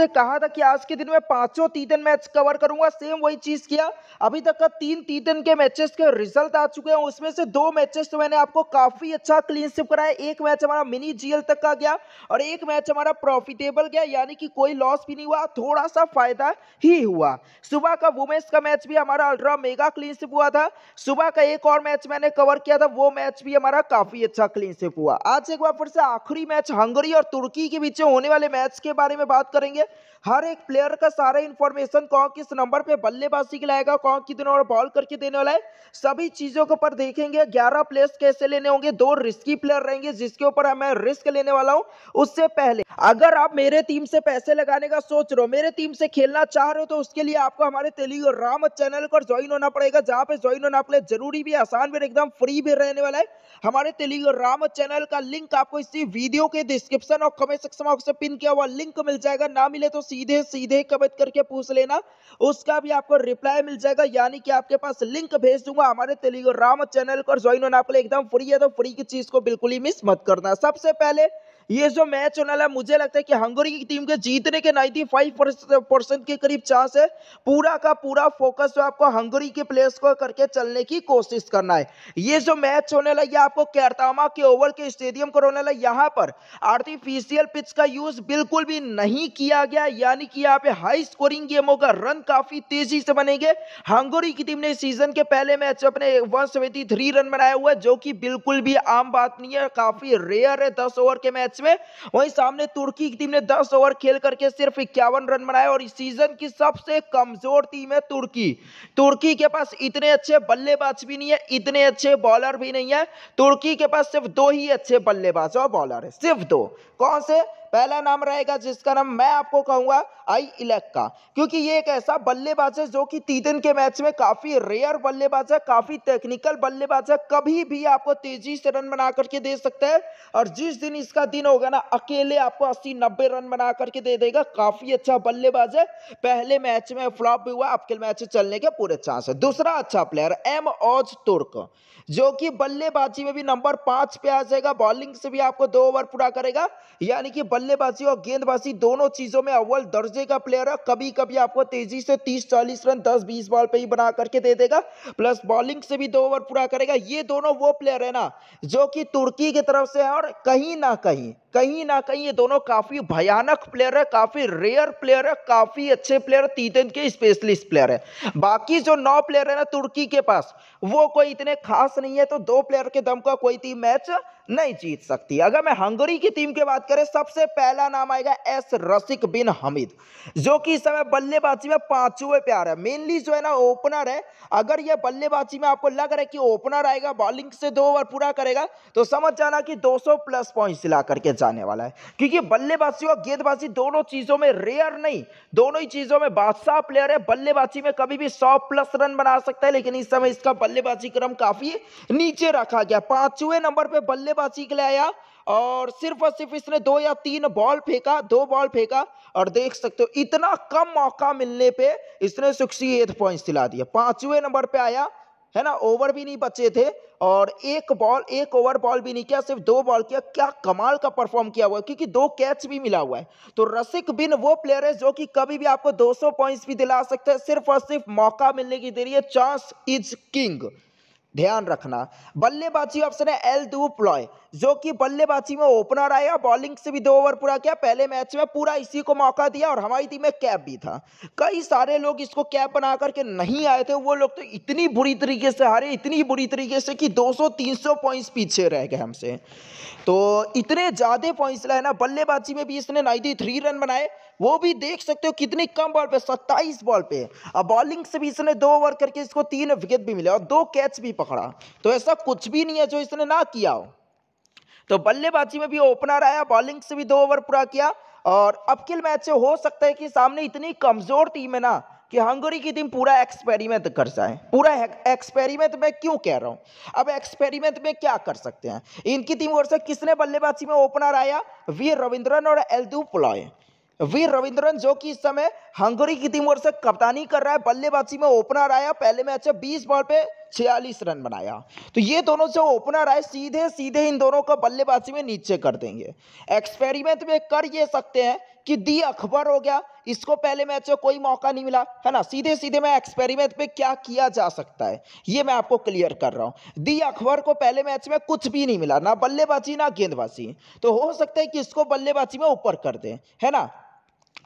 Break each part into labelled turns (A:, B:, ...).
A: आपसे कहा था कि आज के दिन में पांचों टी मैच कवर करूंगा सेम वही चीज किया अभी तक का तीन टी के मैचेस के रिजल्ट आ चुके हैं उसमें से दो मैचेस तो मैंने आपको काफी अच्छा क्लीन स्विप कराया एक मैच हमारा मिनी जीएल तक का गया और एक मैच हमारा प्रॉफिटेबल गया यानी कि कोई लॉस भी नहीं हुआ थोड़ा सा फायदा ही हुआ सुबह का वुमेन्स का मैच भी हमारा अल्ट्रा मेगा क्लीन स्विप हुआ था सुबह का एक और मैच मैंने कवर किया था वो मैच भी हमारा काफी अच्छा क्लीन स्विप हुआ आज एक बार फिर से आखिरी मैच हंगरी और तुर्की के बीच होने वाले मैच के बारे में बात करेंगे हर एक प्लेयर का सारा इंफॉर्मेशन कौन किस नंबर पे बल्लेबाजी खिलाएगा कौन कितने और बॉल करके देने वाला है सभी चीज़ों के ऊपर देखेंगे ग्यारह प्लेयर्स कैसे लेने होंगे दो रिस्की प्लेयर रहेंगे जिसके ऊपर मैं रिस्क लेने वाला हूँ उससे पहले अगर आप मेरे टीम से पैसे लगाने का सोच रहे हो मेरे टीम से खेलना चाह रहे हो तो उसके लिए आपको हमारे तेलीग्राम चैनल पर ज्वाइन होना पड़ेगा जहाँ पे ज्वाइन होना आपके जरूरी भी आसान भी एकदम फ्री भी रहने वाला है हमारे तेलीग्राम चैनल का लिंक आपको इसी वीडियो के डिस्क्रिप्शन और कमेंट सेक्शन में पिन किया हुआ लिंक मिल जाएगा ना मिले तो सीधे सीधे कमेंट करके पूछ लेना उसका भी आपको रिप्लाई मिल जाएगा यानी कि आपके पास लिंक भेज दूंगा हमारे टेलीग्राम चैनल को ज्वाइन होना आपको एकदम फ्री है तो फ्री की चीज को बिल्कुल ही मिस मत करना सबसे पहले ये जो मैच होने वाला है मुझे लगता है कि हंगरी की टीम के जीतने के नाइन्टी फाइव परसेंट के करीब चांस है पूरा का पूरा फोकस जो आपको हंगरी के प्लेयर्स को करके चलने की कोशिश करना है ये जो मैच होने लगे आपको कैरतामा के ओवर के स्टेडियम को होने लगे यहाँ पर आर्टिफिशियल पिच का यूज बिल्कुल भी नहीं किया गया यानी कि यहाँ पे हाई स्कोरिंग गेम होगा रन काफी तेजी से बनेंगे हंगोरी की टीम ने सीजन के पहले मैच अपने वन रन बनाया हुआ है जो कि बिल्कुल भी आम बात नहीं है काफी रेयर है दस ओवर के मैच में वहीं सामने तुर्की की टीम ने 10 ओवर खेल करके सिर्फ इक्यावन रन बनाए और इस सीजन की सबसे कमजोर टीम है तुर्की तुर्की के पास इतने अच्छे बल्लेबाज भी नहीं है इतने अच्छे बॉलर भी नहीं है तुर्की के पास सिर्फ दो ही अच्छे बल्लेबाज और बॉलर है सिर्फ दो कौन से पहला नाम रहेगा जिसका नाम मैं आपको कहूंगा आई इलेक का क्योंकि ये एक ऐसा बल्लेबाज है जो कि दिन के मैच में काफी रेयर बल्लेबाज है काफी टेक्निकल बल्लेबाज है कभी भी आपको तेजी से रन बना करके दे सकता है और जिस दिन इसका दिन होगा ना अकेले आपको अस्सी नब्बे रन बना करके दे देगा काफी अच्छा बल्लेबाज है पहले मैच में फ्लॉप भी हुआ आपके मैच चलने के पूरे चांस है दूसरा अच्छा प्लेयर एम ओज तुर्क जो कि बल्लेबाजी में भी नंबर पांच पे आ जाएगा बॉलिंग से भी आपको दो ओवर पूरा करेगा यानी कि बल्लेबाजी और गेंदबाजी दोनों चीजों में अव्वल दर्जे का प्लेयर है कभी कभी आपको तेजी से 30-40 रन 10-20 बॉल पे ही बना करके दे देगा प्लस बॉलिंग से भी दो ओवर पूरा करेगा ये दोनों वो प्लेयर है ना जो कि तुर्की की तरफ से है और कहीं ना कहीं कहीं ना कहीं ये दोनों काफी भयानक प्लेयर है काफी रेयर प्लेयर है काफी अच्छे प्लेयर तीन के स्पेशलिस्ट प्लेयर है बाकी जो नौ प्लेयर है ना तुर्की के पास वो कोई इतने खास नहीं है तो दो प्लेयर के दम का कोई टीम मैच नहीं जीत सकती अगर मैं हंगरी की टीम की बात करें सबसे पहला नाम आएगा एस रसिक बिन हमिद जो कि इस समय बल्लेबाजी में पांचवें पे आ रहा है मेनली जो है ना ओपनर है अगर यह बल्लेबाजी में आपको लग रहा है कि ओपनर आएगा बॉलिंग से दो ओवर पूरा करेगा तो समझ जाना कि 200 प्लस पॉइंट ला करके जाने वाला है क्योंकि बल्लेबाजी और गेंदबाजी दोनों चीजों में रेयर नहीं दोनों ही चीजों में बादशाह प्लेयर है बल्लेबाजी में कभी भी सौ प्लस रन बना सकता है लेकिन इस समय इसका बल्लेबाजी क्रम काफी नीचे रखा गया पांचवें नंबर पर बल्ले गेंदबाजी के लिए आया और सिर्फ और सिर्फ इसने दो या तीन बॉल फेंका दो बॉल फेंका और देख सकते हो इतना कम मौका मिलने पे इसने सिक्सटी एट पॉइंट दिला दिया पांचवें नंबर पे आया है ना ओवर भी नहीं बचे थे और एक बॉल एक ओवर बॉल भी नहीं किया सिर्फ दो बॉल किया क्या कमाल का परफॉर्म किया हुआ है क्योंकि दो कैच भी मिला हुआ है तो रसिक बिन वो प्लेयर है जो कि कभी भी आपको 200 पॉइंट्स भी दिला सकते हैं सिर्फ और सिर्फ मौका मिलने की देरी है चांस इज किंग ध्यान रखना बल्लेबाजी ऑप्शन है एल दू प्लॉय जो कि बल्लेबाजी में ओपनर आया बॉलिंग से भी दो ओवर पूरा किया पहले मैच में पूरा इसी को मौका दिया और हमारी टीम में कैप भी था कई सारे लोग इसको कैप बना करके नहीं आए थे वो लोग तो इतनी बुरी तरीके से हारे इतनी बुरी तरीके से कि 200-300 पॉइंट्स पीछे रह गए हमसे तो इतने ज़्यादा पॉइंट्स लाए ना बल्लेबाजी में भी इसने नाइन्टी रन बनाए वो भी देख सकते हो कितनी कम बॉल पे 27 बॉल पे और बॉलिंग से भी इसने दो ओवर करके इसको तीन विकेट भी मिले और दो कैच भी पकड़ा तो ऐसा कुछ भी नहीं है जो इसने ना किया हो तो बल्लेबाजी में भी ओपनर आया बॉलिंग से भी दो ओवर पूरा किया और अब किल मैच हो सकता है कि सामने इतनी कमजोर टीम है ना कि हंगरी की टीम पूरा एक्सपेरिमेंट कर जाए पूरा एक्सपेरिमेंट मैं क्यों कह रहा हूँ अब एक्सपेरिमेंट में क्या कर सकते हैं इनकी टीम और से किसने बल्लेबाजी में ओपनर आया वीर रविंद्रन और एलदू पुलाय वीर रविंद्रन जो कि इस समय हंगरी की टीम ओर से कप्तानी कर रहा है बल्लेबाजी में ओपनर आया पहले मैच में बीस बॉल पे छियालीस रन बनाया तो ये दोनों जो ओपनर आए सीधे सीधे इन दोनों का बल्लेबाजी में नीचे कर देंगे एक्सपेरिमेंट में कर ये सकते हैं कि दी अखबर हो गया इसको पहले मैच में कोई मौका नहीं मिला है ना सीधे सीधे मैं एक्सपेरिमेंट पे क्या किया जा सकता है ये मैं आपको क्लियर कर रहा हूँ दी अखबर को पहले मैच में कुछ भी नहीं मिला ना बल्लेबाजी ना गेंदबाजी तो हो सकता है कि इसको बल्लेबाजी में ऊपर कर दें है ना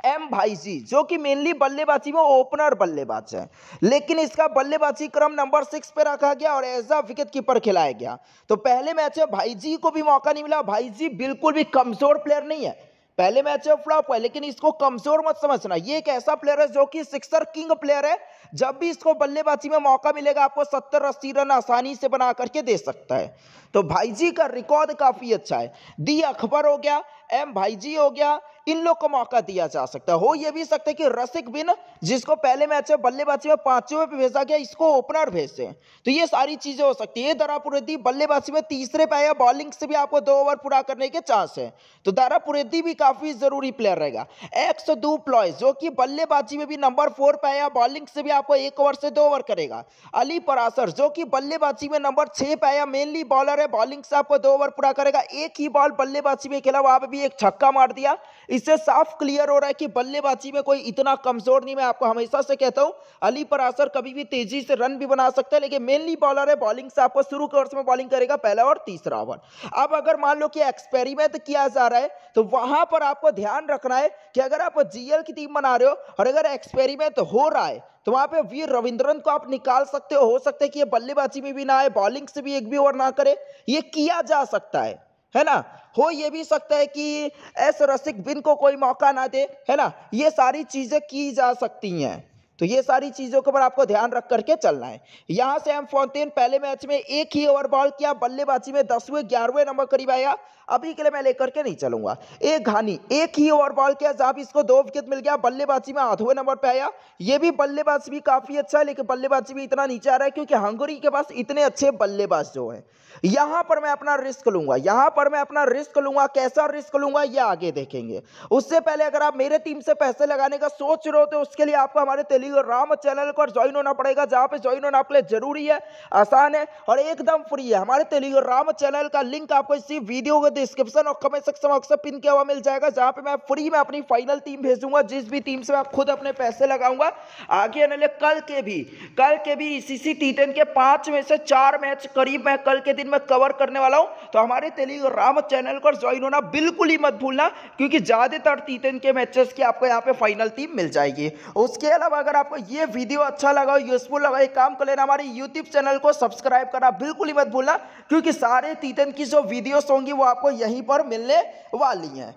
A: एम भाईजी जो कि मेनली बल्लेबाजी में ओपनर बल्लेबाज है लेकिन इसका बल्लेबाजी क्रम नंबर सिक्स पे रखा गया और एज अ विकेट कीपर खिलाया गया तो पहले मैच में भाईजी को भी मौका नहीं मिला भाईजी बिल्कुल भी कमजोर प्लेयर नहीं है पहले मैच में फ्लॉप हुआ लेकिन इसको कमजोर मत समझना ये एक ऐसा प्लेयर है जो कि सिक्सर किंग प्लेयर है जब भी इसको बल्लेबाजी में मौका मिलेगा आपको सत्तर अस्सी रन आसानी से बना करके दे सकता है तो भाई जी का रिकॉर्ड काफ़ी अच्छा है दी अकबर हो गया एम भाई जी हो गया इन लोग को मौका दिया जा सकता है हो ये भी सकता है कि रसिक बिन जिसको पहले मैच में बल्लेबाजी में पांचवें पे भेजा गया इसको ओपनर भेज दें तो ये सारी चीज़ें हो सकती है दरापुरेदी बल्लेबाजी में तीसरे पे आया बॉलिंग से भी आपको दो ओवर पूरा करने के चांस है तो दारापुरेदी भी काफ़ी ज़रूरी प्लेयर रहेगा एक्स दो प्लॉय जो कि बल्लेबाजी में भी नंबर फोर पे आया बॉलिंग से भी आपको एक ओवर से दो ओवर करेगा अली परासर जो कि बल्लेबाजी में नंबर छह पे आया मेनली बॉलर है बॉलिंग साफ आपको दो ओवर पूरा करेगा एक ही बॉल बल्लेबाजी में खेला वहां पर भी एक छक्का मार दिया इससे साफ क्लियर हो रहा है कि बल्लेबाजी में कोई इतना कमजोर नहीं मैं आपको हमेशा से कहता हूँ अली पर असर कभी भी तेजी से रन भी बना सकता है लेकिन मेनली बॉलर है बॉलिंग साफ आपको शुरू के ओवर में बॉलिंग करेगा पहला और तीसरा ओवर अब अगर मान लो कि एक्सपेरिमेंट किया जा रहा है तो वहां पर आपको ध्यान रखना है कि अगर आप जीएल की टीम बना रहे हो और अगर एक्सपेरिमेंट हो रहा है तो वहां पे वीर रविंद्रन को आप निकाल सकते हो हो सकता है कि ये बल्लेबाजी में भी ना आए बॉलिंग से भी एक भी ओवर ना करे ये किया जा सकता है है ना हो ये भी सकता है कि एस रसिक बिन को कोई मौका ना दे है ना ये सारी चीज़ें की जा सकती हैं तो ये सारी चीज़ों के ऊपर आपको ध्यान रख करके चलना है यहां से एम फोनतेन पहले मैच में एक ही ओवर बॉल किया बल्लेबाजी में दसवें ग्यारहवें नंबर करीब आया अभी के लिए मैं लेकर के नहीं चलूंगा एक घानी एक ही ओवर बॉल किया जहां इसको दो विकेट मिल गया बल्लेबाजी में आठवें नंबर पर आया ये भी बल्लेबाज भी काफ़ी अच्छा है लेकिन बल्लेबाजी भी इतना नीचे आ रहा है क्योंकि हंगरी के पास इतने अच्छे बल्लेबाज जो है यहां पर मैं अपना रिस्क लूंगा यहां पर मैं अपना रिस्क लूंगा कैसा रिस्क लूंगा ये आगे देखेंगे उससे पहले अगर आप मेरे टीम से पैसे लगाने का सोच रहे हो तो उसके लिए आपको हमारे टेलीग्राम चैनल पर ज्वाइन होना पड़ेगा जहां पे ज्वाइन होना आपके लिए जरूरी है आसान है और एकदम फ्री है हमारे टेलीग्राम चैनल का लिंक आपको इसी वीडियो के डिस्क्रिप्शन और कमेंट सेक्शन में अक्सर पिन किया हुआ मिल जाएगा जहां पर मैं फ्री में अपनी फाइनल टीम भेजूंगा जिस भी टीम से मैं खुद अपने पैसे लगाऊंगा आगे आने कल के भी कल के भी इसी टी के पांच में से चार मैच करीब मैं कल के दिन मैं कवर करने वाला हूँ तो हमारे टेलीग्राम चैनल पर ज्वाइन होना बिल्कुल ही मत भूलना क्योंकि ज़्यादातर टी के मैचेस की आपको यहाँ पे फाइनल टीम मिल जाएगी उसके अलावा अगर आपको ये वीडियो अच्छा लगा हो यूजफुल लगा एक काम कर लेना हमारे यूट्यूब चैनल को सब्सक्राइब करना बिल्कुल ही मत भूलना क्योंकि सारे तीतन की जो वीडियोस होंगी वो आपको यहीं पर मिलने वाली हैं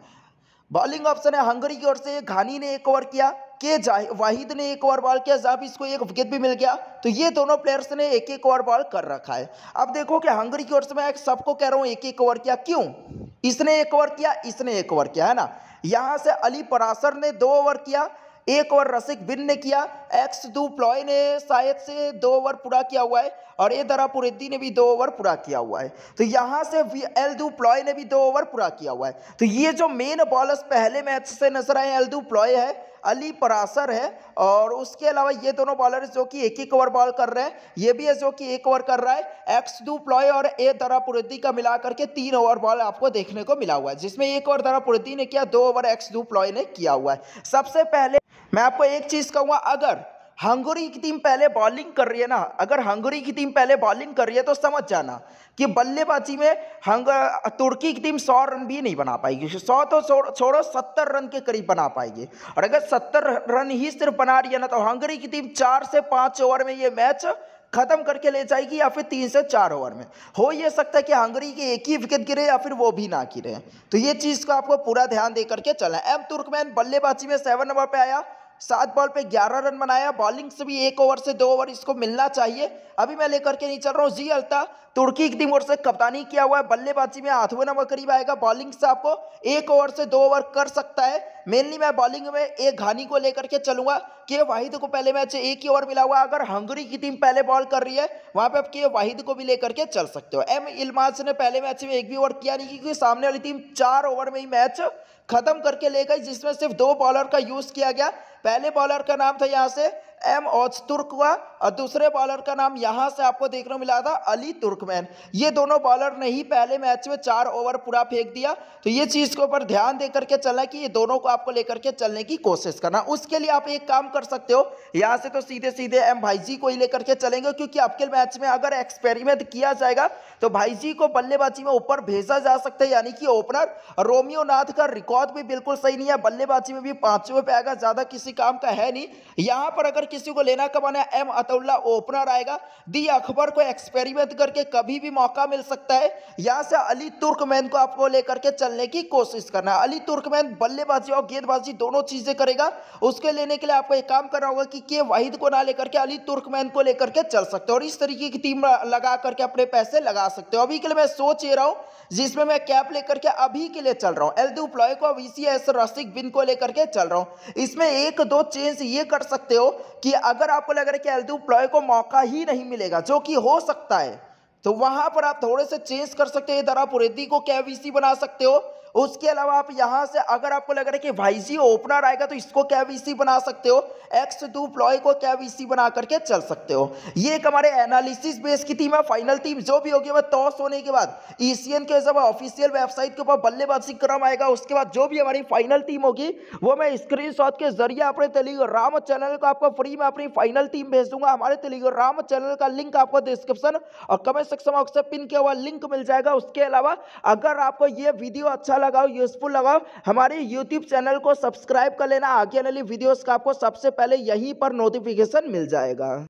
A: बॉलिंग ऑप्शन है हंगरी की ओर से घानी ने एक ओवर किया के वाहिद ने एक ओवर बॉल किया जाबिस को एक विकेट भी मिल गया तो ये दोनों प्लेयर्स ने एक एक ओवर बॉल कर रखा है अब देखो कि हंगरी की ओर से मैं सबको कह रहा हूँ एक एक ओवर किया क्यों इसने एक ओवर किया इसने एक ओवर किया है ना यहाँ से अली परासर ने दो ओवर किया एक ओवर रसिक बिन ने किया एक्स दू प्लॉय ने शायद से दो ओवर पूरा किया हुआ है और ए दरा ने भी दो ओवर पूरा किया हुआ है तो यहाँ से एल दू प्लॉय ने भी दो ओवर पूरा किया हुआ है तो ये जो मेन बॉलर्स पहले मैच से नजर आए एल दू प्लॉय है अली परासर है और उसके अलावा ये दोनों बॉलर जो कि एक एक ओवर बॉल कर रहे हैं ये भी है जो कि एक ओवर कर रहा है एक्स दू प्लॉय और ए दरापुरुद्दी का मिला करके तीन ओवर बॉल आपको देखने को मिला हुआ है जिसमें एक ओवर दरापुरुद्दी ने किया दो ओवर एक्स दू प्लॉय ने किया हुआ है सबसे पहले मैं आपको एक चीज़ कहूँगा अगर हंगरी की टीम पहले बॉलिंग कर रही है ना अगर हंगरी की टीम पहले बॉलिंग कर रही है तो समझ जाना कि बल्लेबाजी में हंग तुर्की की टीम सौ रन भी नहीं बना पाएगी सौ तो छोड़ो सत्तर रन के करीब बना पाएगी और अगर सत्तर रन ही सिर्फ बना रही है ना तो हंगरी की टीम चार से पाँच ओवर में ये मैच खत्म करके ले जाएगी या फिर तीन से चार ओवर में हो ये सकता है कि हंगरी के एक ही विकेट गिरे या फिर वो भी ना गिरे तो ये चीज़ को आपको पूरा ध्यान दे करके चलना एम तुर्कमैन बल्लेबाजी में सेवन नंबर पर आया सात बॉल पे ग्यारह रन बनाया बॉलिंग से भी एक ओवर से दो ओवर इसको मिलना चाहिए अभी मैं लेकर के नहीं चल रहा हूँ जी अल्ता तुर्की की ओर से कप्तानी किया हुआ है बल्लेबाजी में आठवें नंबर करीब आएगा बॉलिंग से आपको एक ओवर से दो ओवर कर सकता है मेनली मैं बॉलिंग में एक घानी को लेकर के चलूंगा के वाहिद को पहले मैच एक ही ओवर मिला हुआ अगर हंगरी की टीम पहले बॉल कर रही है वहां पे आप के वाहिद को भी लेकर के चल सकते हो एम इलमाज ने पहले मैच में एक भी ओवर किया नहीं क्योंकि सामने वाली टीम चार ओवर में ही मैच ख़त्म करके ले गई जिसमें सिर्फ दो बॉलर का यूज़ किया गया पहले बॉलर का नाम था यहाँ से एम ओच तुर्क हुआ और दूसरे बॉलर का नाम यहाँ से आपको देखने को मिला था अली तुर्कमैन ये दोनों बॉलर ने ही पहले मैच में चार ओवर पूरा फेंक दिया तो ये चीज़ के ऊपर ध्यान दे करके चलना कि ये दोनों को आपको लेकर के चलने की कोशिश करना उसके लिए आप एक काम कर सकते हो यहाँ से तो सीधे सीधे एम भाई जी को ही लेकर के चलेंगे क्योंकि आपके मैच में अगर एक्सपेरिमेंट किया जाएगा तो भाई जी को बल्लेबाजी में ऊपर भेजा जा सकता है यानी कि ओपनर रोमियो नाथ का रिकॉर्ड भी बिल्कुल सही नहीं है बल्लेबाजी में भी पांचवें पे आएगा ज़्यादा किसी काम का है नहीं यहाँ पर अगर किसी को लेना कब आना एम अतउल्ला ओपनर आएगा दी अकबर को एक्सपेरिमेंट करके कभी भी मौका मिल सकता है यहाँ से अली तुर्कमैन को आपको लेकर के चलने की कोशिश करना है अली तुर्कमैन बल्लेबाजी और गेंदबाजी दोनों चीज़ें करेगा उसके लेने के लिए आपको एक काम करना होगा कि के वाहिद को ना लेकर के अली तुर्कमैन को लेकर के चल सकते हो और इस तरीके की टीम लगा करके अपने पैसे लगा सकते हो अभी के लिए मैं सोच ही रहा हूँ जिसमें मैं कैप लेकर के अभी के लिए चल रहा हूँ एल दू प्लॉय को अब वीसीएस रसिक बिन को लेकर के चल रहा हूँ इसमें एक दो चेंज ये कर सकते हो कि अगर आपको लग रहा है कि एल प्लॉय को मौका ही नहीं मिलेगा जो कि हो सकता है तो वहां पर आप थोड़े से चेंज कर सकते हो इधर आप रेड्डी को कैवीसी बना सकते हो उसके अलावा आप यहाँ से अगर आपको लग रहा है कि वाई जी ओपनर आएगा तो इसको क्या वी बना सकते हो एक्स टू प्लॉय को क्या वी बना करके चल सकते हो ये एक हमारे एनालिसिस बेस की टीम है फाइनल टीम जो भी होगी वह टॉस होने के बाद ईसीएन के जब ऑफिशियल वेबसाइट के ऊपर बल्लेबाजी क्रम आएगा उसके बाद जो भी हमारी फाइनल टीम होगी वो मैं स्क्रीन के जरिए अपने टेलीग्राम चैनल को आपको फ्री में अपनी फाइनल टीम भेज दूंगा हमारे टेलीग्राम चैनल का लिंक आपको डिस्क्रिप्शन और कमेंट सेक्शन में पिन किया हुआ लिंक मिल जाएगा उसके अलावा अगर आपको ये वीडियो अच्छा लगाओ यूजफुल लगाओ हमारे यूट्यूब चैनल को सब्सक्राइब कर लेना आगे वाली वीडियोस का आपको सबसे पहले यहीं पर नोटिफिकेशन मिल जाएगा